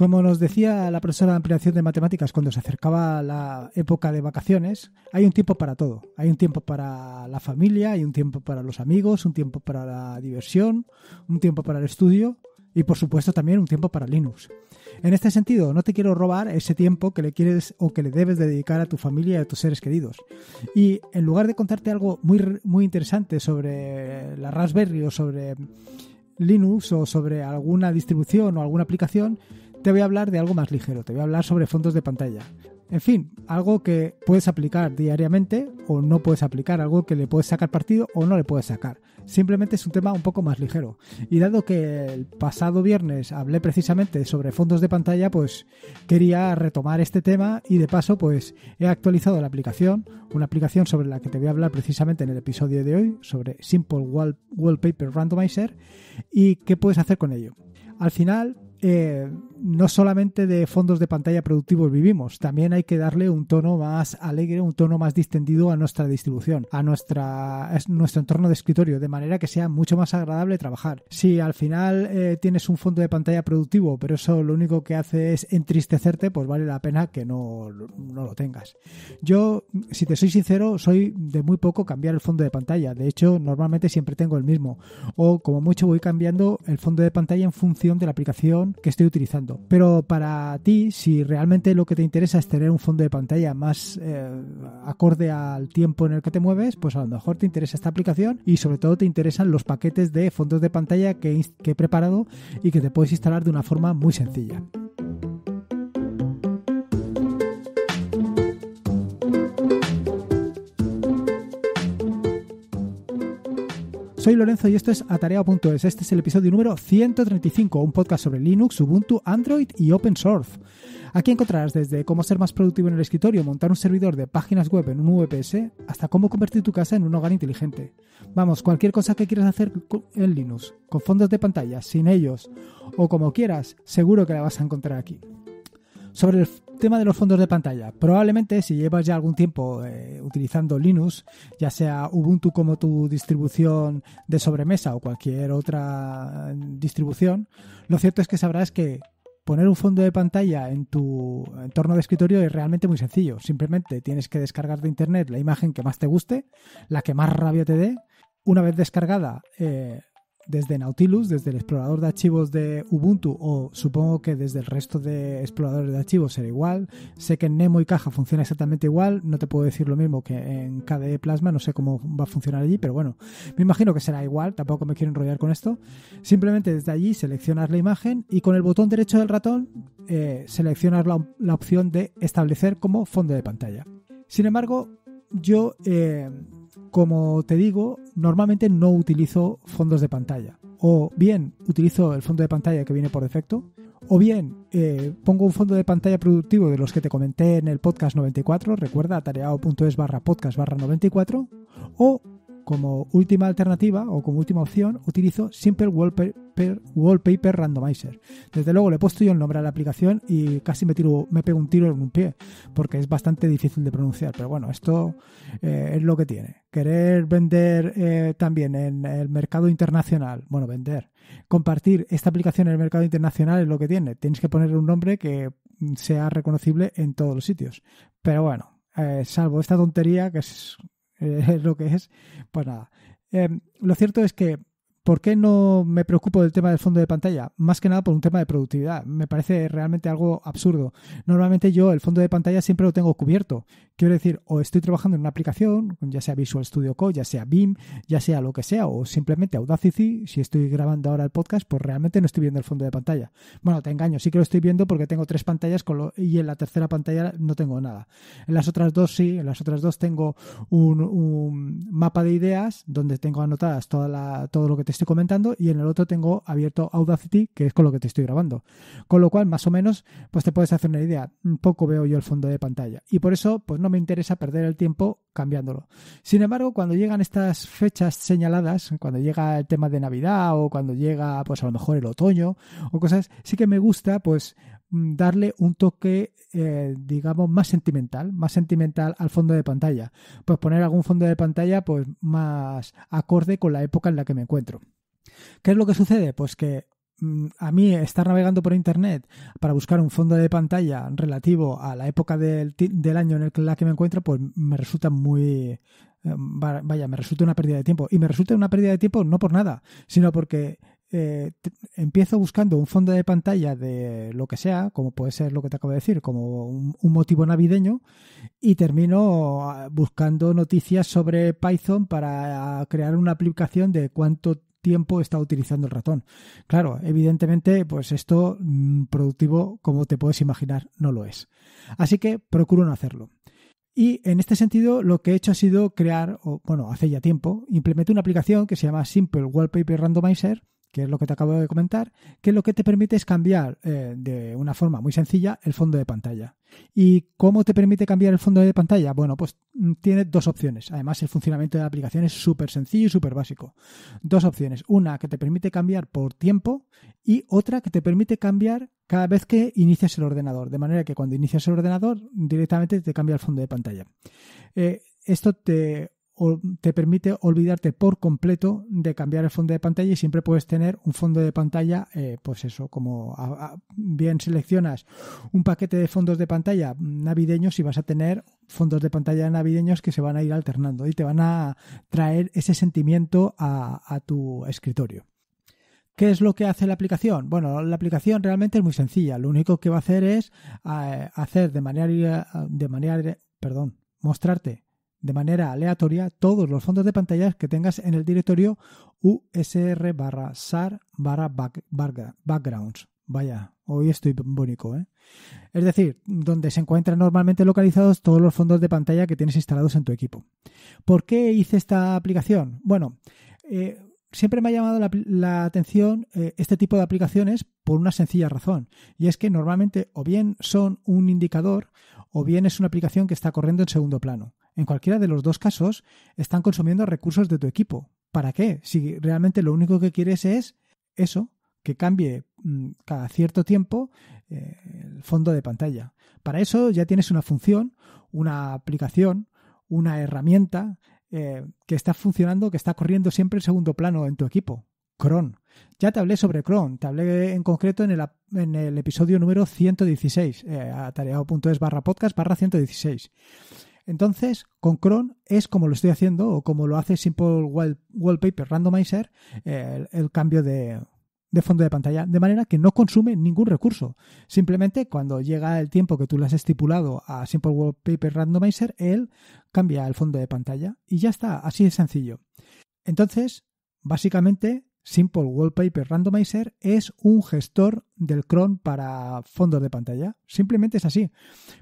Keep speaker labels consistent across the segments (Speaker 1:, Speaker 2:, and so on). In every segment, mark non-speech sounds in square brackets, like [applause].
Speaker 1: Como nos decía la profesora de ampliación de matemáticas cuando se acercaba la época de vacaciones, hay un tiempo para todo. Hay un tiempo para la familia, hay un tiempo para los amigos, un tiempo para la diversión, un tiempo para el estudio y por supuesto también un tiempo para Linux. En este sentido, no te quiero robar ese tiempo que le quieres o que le debes dedicar a tu familia y a tus seres queridos. Y en lugar de contarte algo muy, muy interesante sobre la Raspberry o sobre Linux o sobre alguna distribución o alguna aplicación, te voy a hablar de algo más ligero, te voy a hablar sobre fondos de pantalla. En fin, algo que puedes aplicar diariamente o no puedes aplicar, algo que le puedes sacar partido o no le puedes sacar. Simplemente es un tema un poco más ligero. Y dado que el pasado viernes hablé precisamente sobre fondos de pantalla, pues quería retomar este tema y de paso pues he actualizado la aplicación, una aplicación sobre la que te voy a hablar precisamente en el episodio de hoy, sobre Simple Wallpaper Randomizer y qué puedes hacer con ello. Al final... Eh, no solamente de fondos de pantalla productivos vivimos, también hay que darle un tono más alegre, un tono más distendido a nuestra distribución, a, nuestro entorno de escritorio, de manera que sea mucho más agradable trabajar. Si al final eh, tienes un fondo de pantalla productivo, pero eso lo único que hace es entristecerte, pues vale la pena que no lo tengas. Yo, si te soy sincero, soy de muy poco cambiar el fondo de pantalla. De hecho, normalmente siempre tengo el mismo. O como mucho voy cambiando el fondo de pantalla en función de la aplicación que estoy utilizando. Pero para ti, si realmente lo que te interesa es tener un fondo de pantalla más eh, acorde al tiempo en el que te mueves, pues a lo mejor te interesa esta aplicación y sobre todo te interesan los paquetes de fondos de pantalla que he preparado y que te puedes instalar de una forma muy sencilla. Soy Lorenzo y esto es Atarea.es. Este es el episodio número 135, un podcast sobre Linux, Ubuntu, Android y Open Source. Aquí encontrarás desde cómo ser más productivo en el escritorio, montar un servidor de páginas web en un VPS, hasta cómo convertir tu casa en un hogar inteligente. Vamos, cualquier cosa que quieras hacer en Linux, con fondos de pantalla, sin ellos, o como quieras, seguro que la vas a encontrar aquí. Sobre el tema de los fondos de pantalla. Probablemente si llevas ya algún tiempo eh, utilizando Linux, ya sea Ubuntu como tu distribución de sobremesa o cualquier otra distribución, lo cierto es que sabrás que poner un fondo de pantalla en tu entorno de escritorio es realmente muy sencillo. Simplemente tienes que descargar de internet la imagen que más te guste, la que más rabia te dé. Una vez descargada, eh, desde Nautilus, desde el explorador de archivos de Ubuntu o supongo que desde el resto de exploradores de archivos será igual. Sé que en Nemo y Caja funciona exactamente igual, no te puedo decir lo mismo que en KDE Plasma, no sé cómo va a funcionar allí, pero bueno, me imagino que será igual, tampoco me quiero enrollar con esto. Simplemente desde allí seleccionar la imagen y con el botón derecho del ratón eh, seleccionar la, opción de establecer como fondo de pantalla. Sin embargo, yo... Eh, como te digo, normalmente no utilizo fondos de pantalla. O bien utilizo el fondo de pantalla que viene por defecto, o bien eh, pongo un fondo de pantalla productivo de los que te comenté en el podcast 94, recuerda atareado.es barra podcast barra 94, o como última alternativa o como última opción utilizo Simple Wallpaper, Randomizer. Desde luego le he puesto yo el nombre a la aplicación y casi me, tiro, me pego un tiro en un pie porque es bastante difícil de pronunciar. Pero bueno, esto eh, es lo que tiene. Querer vender eh, también en el mercado internacional. Bueno, vender. Compartir esta aplicación en el mercado internacional es lo que tiene. Tienes que ponerle un nombre que sea reconocible en todos los sitios. Pero bueno, eh, salvo esta tontería que es [laughs] lo que es. para nada. Em, lo cierto es que ¿Por qué no me preocupo del tema del fondo de pantalla? Más que nada por un tema de productividad. Me parece realmente algo absurdo. Normalmente yo el fondo de pantalla siempre lo tengo cubierto. Quiero decir, o estoy trabajando en una aplicación, ya sea Visual Studio Code, ya sea BIM, ya sea lo que sea, o simplemente Audacity, si estoy grabando ahora el podcast, pues realmente no estoy viendo el fondo de pantalla. Bueno, te engaño, sí que lo estoy viendo porque tengo tres pantallas y en la tercera pantalla no tengo nada. En las otras dos sí, en las otras dos tengo un, mapa de ideas donde tengo anotadas toda la, todo lo que te comentando y en el otro tengo abierto Audacity, que es con lo que te estoy grabando. Con lo cual, más o menos, pues te puedes hacer una idea. Un poco veo yo el fondo de pantalla y por eso, pues no me interesa perder el tiempo cambiándolo. Sin embargo, cuando llegan estas fechas señaladas, cuando llega el tema de Navidad o cuando llega, pues a lo mejor el otoño o cosas, sí que me gusta, pues Mm, darle un toque, eh, digamos, más sentimental, más sentimental al fondo de pantalla. Pues poner algún fondo de pantalla pues más acorde con la época en la que me encuentro. ¿Qué es lo que sucede? Pues que mm, a mí estar navegando por internet para buscar un fondo de pantalla relativo a la época del, año en el la que me encuentro, pues me resulta muy... Eh, vaya, me resulta una pérdida de tiempo. Y me resulta una pérdida de tiempo no por nada, sino porque eh, empiezo buscando un fondo de pantalla de lo que sea, como puede ser lo que te acabo de decir, como un, motivo navideño, y termino ah, buscando noticias sobre Python para crear una aplicación de cuánto tiempo está utilizando el ratón. Claro, evidentemente, pues esto mm, productivo, como te puedes imaginar, no lo es. Así que procuro no hacerlo. Y en este sentido, lo que he hecho ha sido crear, o, bueno, hace ya tiempo, implementé una aplicación que se llama Simple Wallpaper Randomizer, que es lo que te acabo de comentar, que lo que te permite es cambiar eh, de una forma muy sencilla el fondo de pantalla. ¿Y cómo te permite cambiar el fondo de pantalla? Bueno, pues mm, tiene dos opciones. Además, el funcionamiento de la aplicación es súper sencillo y súper básico. Dos opciones. Una que te permite cambiar por tiempo y otra que te permite cambiar cada vez que inicias el ordenador. De manera que cuando inicias el ordenador directamente te cambia el fondo de pantalla. Eh, esto te te permite olvidarte por completo de cambiar el fondo de pantalla y siempre puedes tener un fondo de pantalla, eh, pues eso, como bien seleccionas un paquete de fondos de pantalla navideños y vas a tener fondos de pantalla navideños que se van a ir alternando y te van a traer ese sentimiento a, tu escritorio. ¿Qué es lo que hace la aplicación? Bueno, la aplicación realmente es muy sencilla. Lo único que va a hacer es eh, hacer de manera, de manera, perdón, mostrarte de manera aleatoria todos los fondos de pantallas que tengas en el directorio usr barra sar barra backgrounds. Vaya, hoy estoy bonito, ¿eh? Es decir, donde se encuentran normalmente localizados todos los fondos de pantalla que tienes instalados en tu equipo. ¿Por qué hice esta aplicación? Bueno, eh, siempre me ha llamado la, atención eh, este tipo de aplicaciones por una sencilla razón, y es que normalmente o bien son un indicador o bien es una aplicación que está corriendo en segundo plano. En cualquiera de los dos casos, están consumiendo recursos de tu equipo. ¿Para qué? Si realmente lo único que quieres es eso, que cambie mm, cada cierto tiempo eh, el fondo de pantalla. Para eso ya tienes una función, una aplicación, una herramienta eh, que está funcionando, que está corriendo siempre en segundo plano en tu equipo. Cron. Ya te hablé sobre Cron, te hablé en concreto en el, episodio número 116, eh, atareado.es barra podcast barra 116. Entonces, con cron es como lo estoy haciendo o como lo hace Simple Wallpaper Randomizer, el, cambio de, de fondo de pantalla, de manera que no consume ningún recurso. Simplemente cuando llega el tiempo que tú le has estipulado a Simple Wallpaper Randomizer, él cambia el fondo de pantalla y ya está, así de sencillo. Entonces, básicamente Simple Wallpaper Randomizer es un gestor del cron para fondos de pantalla. Simplemente es así.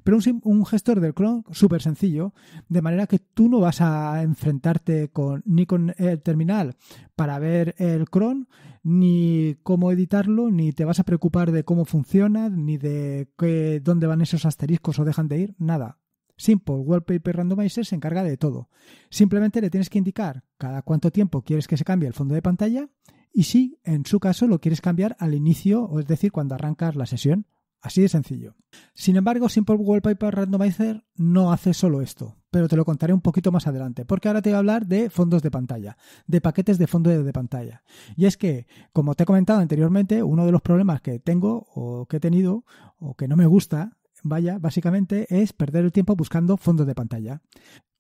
Speaker 1: Pero un, gestor del cron súper sencillo, de manera que tú no vas a enfrentarte con, ni con el terminal para ver el cron, ni cómo editarlo, ni te vas a preocupar de cómo funciona, ni de dónde van esos asteriscos o dejan de ir, nada. Simple Wallpaper Randomizer se encarga de todo. Simplemente le tienes que indicar cada cuánto tiempo quieres que se cambie el fondo de pantalla y si, en su caso, lo quieres cambiar al inicio, o es decir, cuando arrancas la sesión. Así de sencillo. Sin embargo, Simple Wallpaper Randomizer no hace solo esto, pero te lo contaré un poquito más adelante, porque ahora te voy a hablar de fondos de pantalla, de paquetes de fondo de pantalla. Y es que, como te he comentado anteriormente, uno de los problemas que tengo o que he tenido o que no me gusta vaya, básicamente es perder el tiempo buscando fondos de pantalla.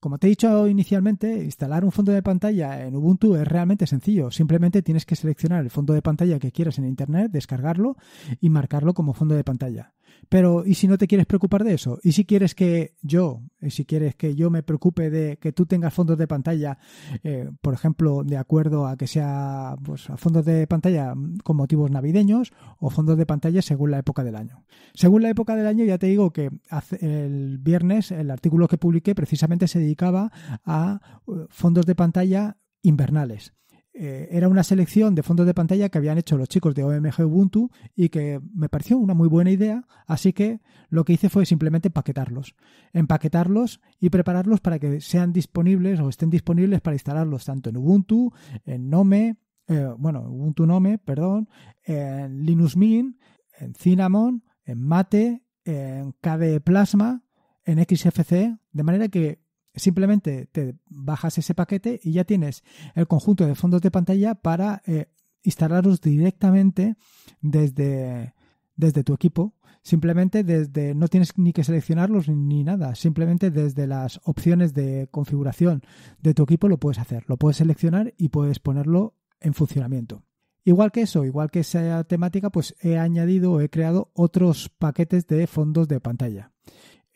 Speaker 1: Como te he dicho inicialmente, instalar un fondo de pantalla en Ubuntu es realmente sencillo. Simplemente tienes que seleccionar el fondo de pantalla que quieras en Internet, descargarlo y marcarlo como fondo de pantalla. Pero, ¿y si no te quieres preocupar de eso? ¿Y si quieres que yo, eh, si quieres que yo me preocupe de que tú tengas fondos de pantalla, eh, por ejemplo, de acuerdo a que sea pues, a fondos de pantalla con motivos navideños o fondos de pantalla según la época del año? Según la época del año, ya te digo que el viernes el artículo que publiqué precisamente se dedicaba a eh, fondos de pantalla invernales. Eh, era una selección de fondos de pantalla que habían hecho los chicos de OMG Ubuntu y que me pareció una muy buena idea, así que lo que hice fue simplemente empaquetarlos. Empaquetarlos y prepararlos para que sean disponibles o estén disponibles para instalarlos tanto en Ubuntu, en Nome, eh, bueno, Ubuntu Nome, perdón, en Linux Mint, en Cinnamon, en Mate, en KDE Plasma, en XFC, de manera que Simplemente te bajas ese paquete y ya tienes el conjunto de fondos de pantalla para eh, instalarlos directamente desde, desde tu equipo. Simplemente desde, no tienes ni que seleccionarlos ni nada, simplemente desde las opciones de configuración de tu equipo lo puedes hacer, lo puedes seleccionar y puedes ponerlo en funcionamiento. Igual que eso, igual que esa temática, pues he añadido o he creado otros paquetes de fondos de pantalla.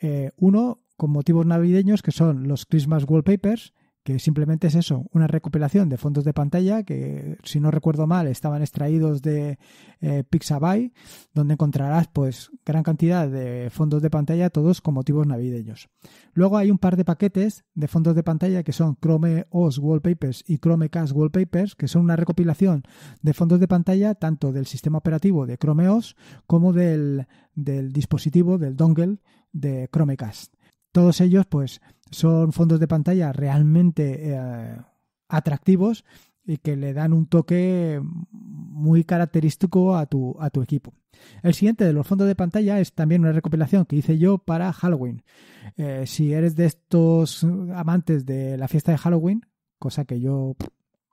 Speaker 1: Eh, uno con motivos navideños que son los Christmas Wallpapers, que simplemente es eso, una recopilación de fondos de pantalla que, si no recuerdo mal, estaban extraídos de eh, Pixabay, donde encontrarás pues gran cantidad de fondos de pantalla, todos con motivos navideños. Luego hay un par de paquetes de fondos de pantalla que son Chrome OS Wallpapers y Chromecast Wallpapers, que son una recopilación de fondos de pantalla tanto del sistema operativo de Chrome OS como del, del dispositivo, del dongle de Chromecast. Todos ellos, pues, son fondos de pantalla realmente eh, atractivos y que le dan un toque muy característico a tu, a tu equipo. El siguiente de los fondos de pantalla es también una recopilación que hice yo para Halloween. Eh, si eres de estos amantes de la fiesta de Halloween, cosa que yo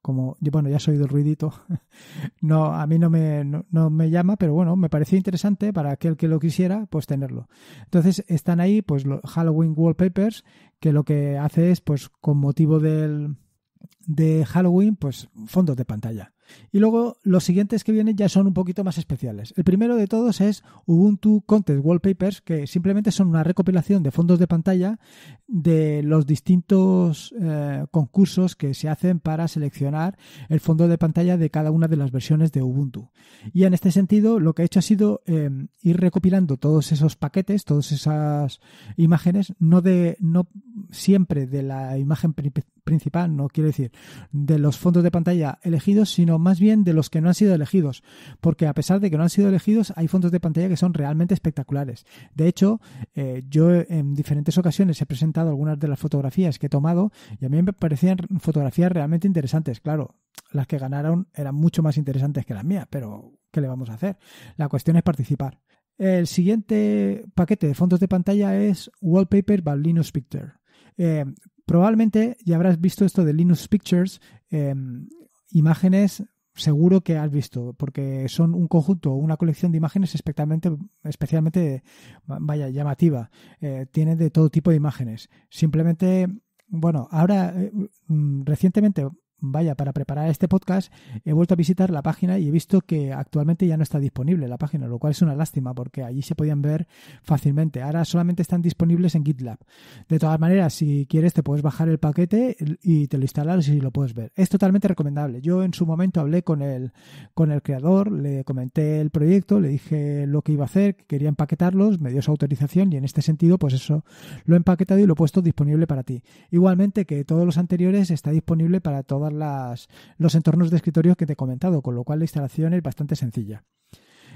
Speaker 1: como yo, bueno, ya soy del ruidito, [laughs] no, a mí no me, no, me llama, pero bueno, me pareció interesante para aquel que lo quisiera, pues tenerlo. Entonces están ahí, pues, los Halloween Wallpapers, que lo que hace es, pues, con motivo del, de Halloween, pues, fondos de pantalla. Y luego los siguientes que vienen ya son un poquito más especiales. El primero de todos es Ubuntu contest Wallpapers, que simplemente son una recopilación de fondos de pantalla de los distintos eh, concursos que se hacen para seleccionar el fondo de pantalla de cada una de las versiones de Ubuntu. Y en este sentido, lo que he hecho ha sido em, ir recopilando todos esos paquetes, todas esas imágenes, no de no siempre de la imagen principal, no quiero decir de los fondos de pantalla elegidos, sino más bien de los que no han sido elegidos, porque a pesar de que no han sido elegidos, hay fondos de pantalla que son realmente espectaculares. De hecho, eh, yo en diferentes ocasiones he presentado algunas de las fotografías que he tomado y a mí me parecían fotografías realmente interesantes. Claro, las que ganaron eran mucho más interesantes que las mías, pero ¿qué le vamos a hacer? La cuestión es participar. El siguiente paquete de fondos de pantalla es Wallpaper by Linux Picture. Eh, probablemente ya habrás visto esto de Linux Pictures eh, imágenes seguro que has visto, porque son un conjunto, una colección de imágenes especialmente, especialmente vaya, llamativa. Eh, tienen de todo tipo de imágenes. Simplemente, bueno, ahora eh, mm, recientemente vaya, para preparar este podcast he vuelto a visitar la página y he visto que actualmente ya no está disponible la página, lo cual es una lástima porque allí se podían ver fácilmente. Ahora solamente están disponibles en GitLab. De todas maneras, si quieres te puedes bajar el paquete y te lo instalas y lo puedes ver. Es totalmente recomendable. Yo en su momento hablé con el, con el creador, le comenté el proyecto, le dije lo que iba a hacer, que quería empaquetarlos, me dio su autorización y en este sentido, pues eso, lo he empaquetado y lo he puesto disponible para ti. Igualmente que todos los anteriores está disponible para todas los entornos de escritorio que te he comentado, con lo cual la instalación es bastante sencilla.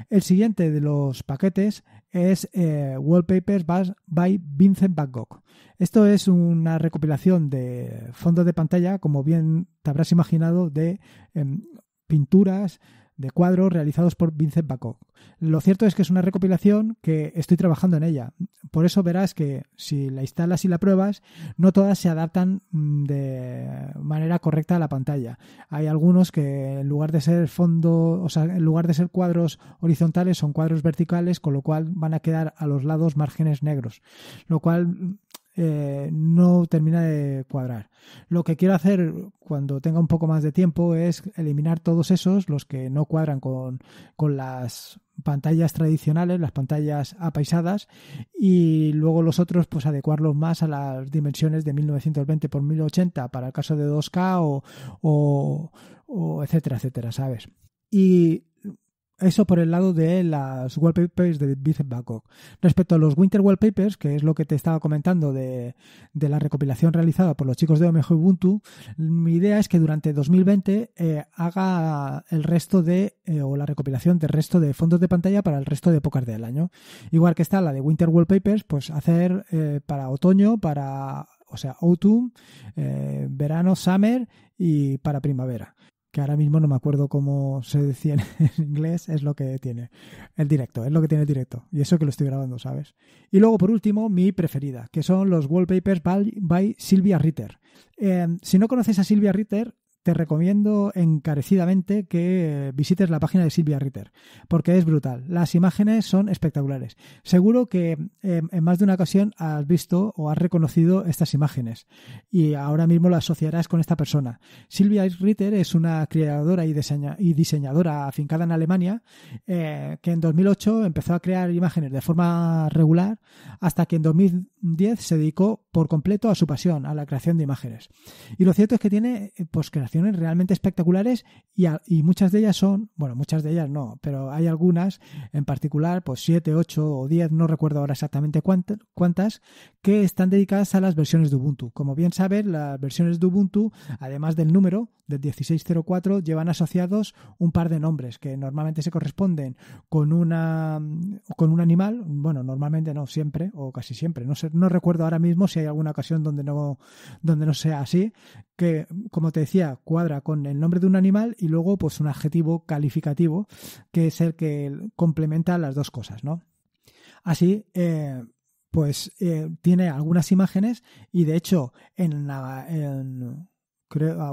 Speaker 1: El siguiente de los paquetes es eh, Wallpapers by Vincent Van Gogh. Esto es una recopilación de fondo de pantalla, como bien te habrás imaginado, de em, pinturas, de cuadros realizados por Vincent Van Gogh. Lo cierto es que es una recopilación que estoy trabajando en ella. Por eso verás que si la instalas y la pruebas, no todas se adaptan mm, de manera correcta a la pantalla. Hay algunos que en lugar de ser fondo, o sea, en lugar de ser cuadros horizontales, son cuadros verticales, con lo cual van a quedar a los lados márgenes negros, lo cual mm, eh, no termina de cuadrar. Lo que quiero hacer cuando tenga un poco más de tiempo es eliminar todos esos, los que no cuadran con, con las pantallas tradicionales, las pantallas apaisadas, y luego los otros, pues adecuarlos más a las dimensiones de 1920 x 1080 para el caso de 2K o, etcétera, etcétera, ¿sabes? Y eso por el lado de las wallpapers de Vincent Van Respecto a los Winter Wallpapers, que es lo que te estaba comentando de, la recopilación realizada por los chicos de Omejo Ubuntu, mi idea es que durante 2020 eh, haga el resto de, eh, o la recopilación del resto de fondos de pantalla para el resto de épocas del año. Igual que está la de Winter Wallpapers, pues hacer eh, para otoño, para, o sea, autumn, verano, summer y para primavera que ahora mismo no me acuerdo cómo se decía [laughs] en inglés, es lo que tiene el directo, es lo que tiene el directo. Y eso que lo estoy grabando, ¿sabes? Y luego, por último, mi preferida, que son los wallpapers by, Silvia Ritter. Eh, si no conoces a Silvia Ritter, te recomiendo encarecidamente que visites la página de Silvia Ritter, porque es brutal. Las imágenes son espectaculares. Seguro que em, en más de una ocasión has visto o has reconocido estas imágenes y ahora mismo lo asociarás con esta persona. Silvia Ritter es una creadora y, diseñadora afincada en Alemania eh, que en 2008 empezó a crear imágenes de forma regular hasta que en 2010 se dedicó por completo a su pasión, a la creación de imágenes. Y lo cierto es que tiene pues realmente espectaculares y, y, muchas de ellas son, bueno, muchas de ellas no, pero hay algunas en particular, pues siete, ocho o diez, no recuerdo ahora exactamente cuántas, que están dedicadas a las versiones de Ubuntu. Como bien saben, las versiones de Ubuntu, además del número del 1604, llevan asociados un par de nombres que normalmente se corresponden con una con un animal, bueno, normalmente no siempre o casi siempre, no recuerdo ahora mismo si hay alguna ocasión donde no donde no sea así, que como te decía, cuadra con el nombre de un animal y luego pues un adjetivo calificativo que es el que complementa las dos cosas, ¿no? Así, eh, pues eh, tiene algunas imágenes y de hecho en ah,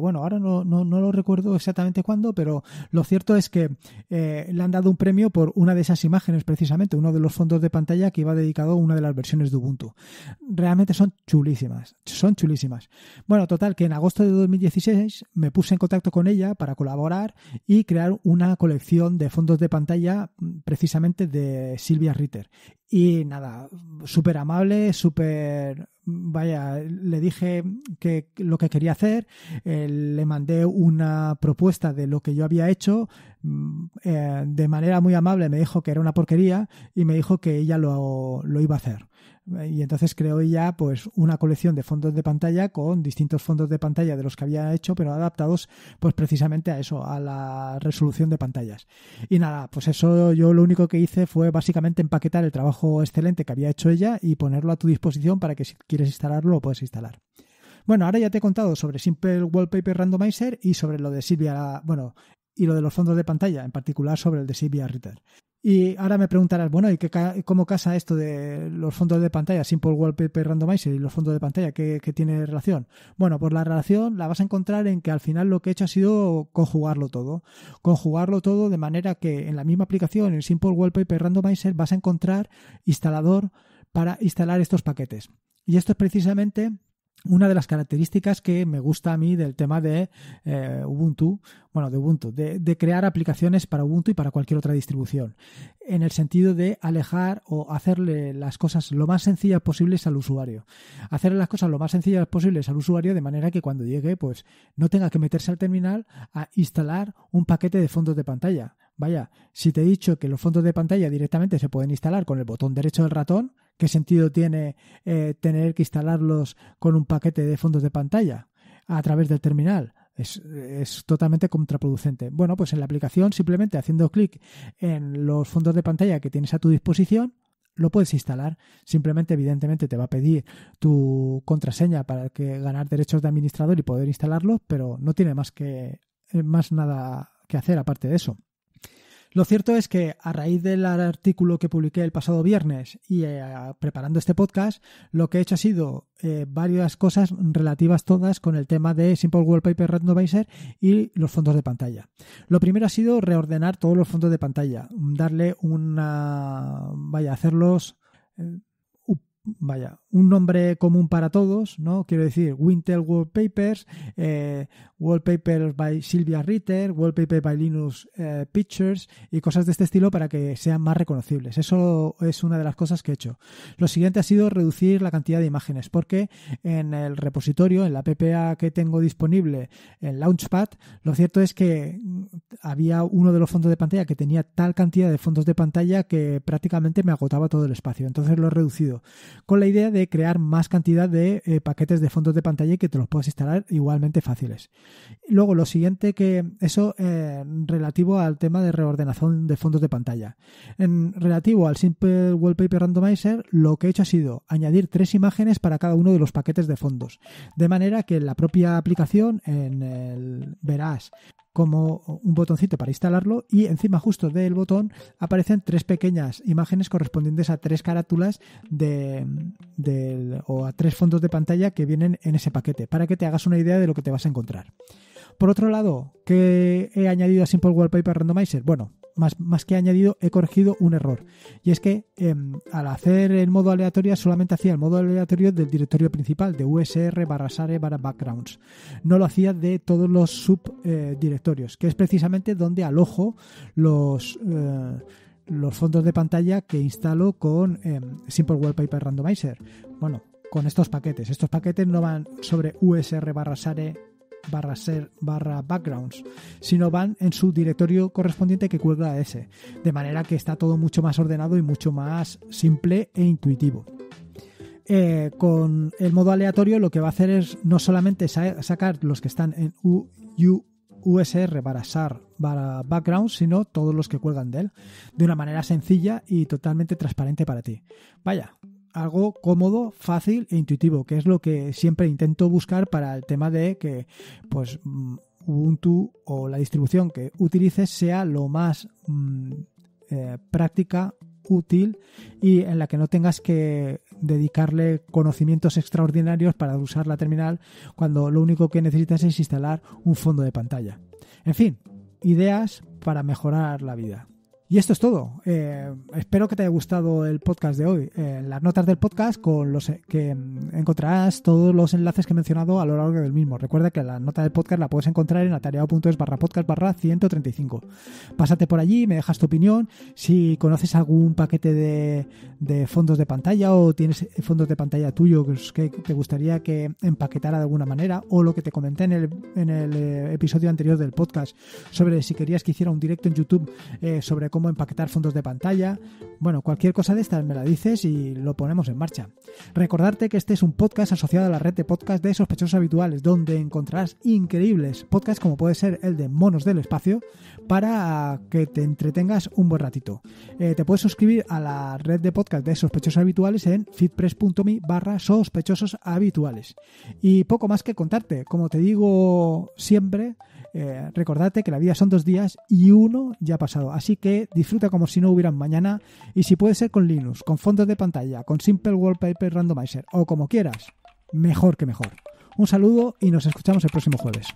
Speaker 1: bueno, ahora no, no, lo recuerdo exactamente cuándo, pero lo cierto es que eh, le han dado un premio por una de esas imágenes precisamente, uno de los fondos de pantalla que iba dedicado a una de las versiones de Ubuntu. Realmente son chulísimas, son chulísimas. Bueno, total, que en agosto de 2016 me puse en contacto con ella para colaborar y crear una colección de fondos de pantalla mm, precisamente de Silvia Ritter. Y nada, súper amable, súper... Vaya, le dije que lo que quería hacer, eh, le mandé una propuesta de lo que yo había hecho, mm, eh, de manera muy amable me dijo que era una porquería y me dijo que ella lo, lo iba a hacer. Y entonces creó ella pues una colección de fondos de pantalla con distintos fondos de pantalla de los que había hecho, pero adaptados pues precisamente a eso, a la resolución de pantallas. Y nada, pues eso yo lo único que hice fue básicamente empaquetar el trabajo excelente que había hecho ella y ponerlo a tu disposición para que si quieres instalarlo lo puedes instalar. Bueno, ahora ya te he contado sobre Simple Wallpaper Randomizer y sobre lo de Silvia, bueno, y lo de los fondos de pantalla, en particular sobre el de Silvia Ritter. Y ahora me preguntarás, bueno, ¿y qué, cómo casa esto de los fondos de pantalla, Simple Wallpaper Randomizer y los fondos de pantalla? ¿qué, ¿Qué, tiene relación? Bueno, pues la relación la vas a encontrar en que al final lo que he hecho ha sido conjugarlo todo. Conjugarlo todo de manera que en la misma aplicación, en Simple Wallpaper Randomizer, vas a encontrar instalador para instalar estos paquetes. Y esto es precisamente una de las características que me gusta a mí del tema de eh, Ubuntu, bueno, de Ubuntu, de, crear aplicaciones para Ubuntu y para cualquier otra distribución, en el sentido de alejar o hacerle las cosas lo más sencillas posibles al usuario. Hacerle las cosas lo más sencillas posibles al usuario de manera que cuando llegue, pues no tenga que meterse al terminal a instalar un paquete de fondos de pantalla. Vaya, si te he dicho que los fondos de pantalla directamente se pueden instalar con el botón derecho del ratón, ¿Qué sentido tiene eh, tener que instalarlos con un paquete de fondos de pantalla a través del terminal? Es, es, totalmente contraproducente. Bueno, pues en la aplicación simplemente haciendo clic en los fondos de pantalla que tienes a tu disposición, lo puedes instalar. Simplemente, evidentemente, te va a pedir tu contraseña para que ganar derechos de administrador y poder instalarlos, pero no tiene más que más nada que hacer aparte de eso. Lo cierto es que a raíz del artículo que publiqué el pasado viernes y eh, preparando este podcast, lo que he hecho ha sido eh, varias cosas relativas todas con el tema de Simple Wallpaper Randomizer y los fondos de pantalla. Lo primero ha sido reordenar todos los fondos de pantalla, darle una... vaya, hacerlos... Eh, vaya, un nombre común para todos, ¿no? Quiero decir, Wintel Wallpapers, eh, Wallpapers by Sylvia Ritter, Wallpaper by Linus eh, Pictures y cosas de este estilo para que sean más reconocibles. Eso es una de las cosas que he hecho. Lo siguiente ha sido reducir la cantidad de imágenes, porque en el repositorio, en la PPA que tengo disponible en Launchpad, lo cierto es que había uno de los fondos de pantalla que tenía tal cantidad de fondos de pantalla que prácticamente me agotaba todo el espacio. Entonces lo he reducido con la idea de crear más cantidad de eh, paquetes de fondos de pantalla y que te los puedas instalar igualmente fáciles. Luego, lo siguiente que eso eh, relativo al tema de reordenación de fondos de pantalla. En relativo al Simple Wallpaper Randomizer, lo que he hecho ha sido añadir tres imágenes para cada uno de los paquetes de fondos, de manera que la propia aplicación en el, verás como un botoncito para instalarlo y encima justo del botón aparecen tres pequeñas imágenes correspondientes a tres carátulas de, o a tres fondos de pantalla que vienen en ese paquete para que te hagas una idea de lo que te vas a encontrar. Por otro lado, ¿qué he añadido a Simple Wallpaper Randomizer? Bueno, más, más, que he añadido, he corregido un error. Y es que em, al hacer el modo aleatorio, solamente hacía el modo aleatorio del directorio principal, de usr barra sare barra backgrounds. No lo hacía de todos los subdirectorios, que es precisamente donde alojo los, eh, los fondos de pantalla que instalo con em, Simple Wallpaper Randomizer. Bueno, con estos paquetes. Estos paquetes no van sobre usr barra sare barra ser barra backgrounds, sino van en su directorio correspondiente que cuelga ese, de manera que está todo mucho más ordenado y mucho más simple e intuitivo. Eh, con el modo aleatorio lo que va a hacer es no solamente sacar los que están en U USR barra SAR barra backgrounds, sino todos los que cuelgan de él, de una manera sencilla y totalmente transparente para ti. Vaya, algo cómodo, fácil e intuitivo, que es lo que siempre intento buscar para el tema de que pues mm, Ubuntu o la distribución que utilices sea lo más mm, eh, práctica, útil y en la que no tengas que dedicarle conocimientos extraordinarios para usar la terminal cuando lo único que necesitas es instalar un fondo de pantalla. En fin, ideas para mejorar la vida. Y esto es todo. Eh, espero que te haya gustado el podcast de hoy. Eh, las notas del podcast con los que encontrarás todos los enlaces que he mencionado a lo largo del mismo. Recuerda que la nota del podcast la puedes encontrar en atareado.es barra podcast barra 135. Pásate por allí, me dejas tu opinión. Si conoces algún paquete de, fondos de pantalla o tienes fondos de pantalla tuyo que te gustaría que empaquetara de alguna manera o lo que te comenté en el, en el eh, episodio anterior del podcast sobre si querías que hiciera un directo en YouTube sobre cómo cómo empaquetar fondos de pantalla. Bueno, cualquier cosa de estas me la dices y lo ponemos en marcha. Recordarte que este es un podcast asociado a la red de podcast de sospechosos habituales, donde encontrarás increíbles podcasts como puede ser el de Monos del Espacio para que te entretengas un buen ratito. Eh, te puedes suscribir a la red de podcast de sospechosos habituales en feedpress.me barra sospechosos habituales. Y poco más que contarte, como te digo siempre, eh, recordate que la vida son dos días y uno ya ha pasado, así que disfruta como si no hubieran mañana y si puede ser con Linux, con fondos de pantalla, con Simple Wallpaper Randomizer o como quieras, mejor que mejor. Un saludo y nos escuchamos el próximo jueves.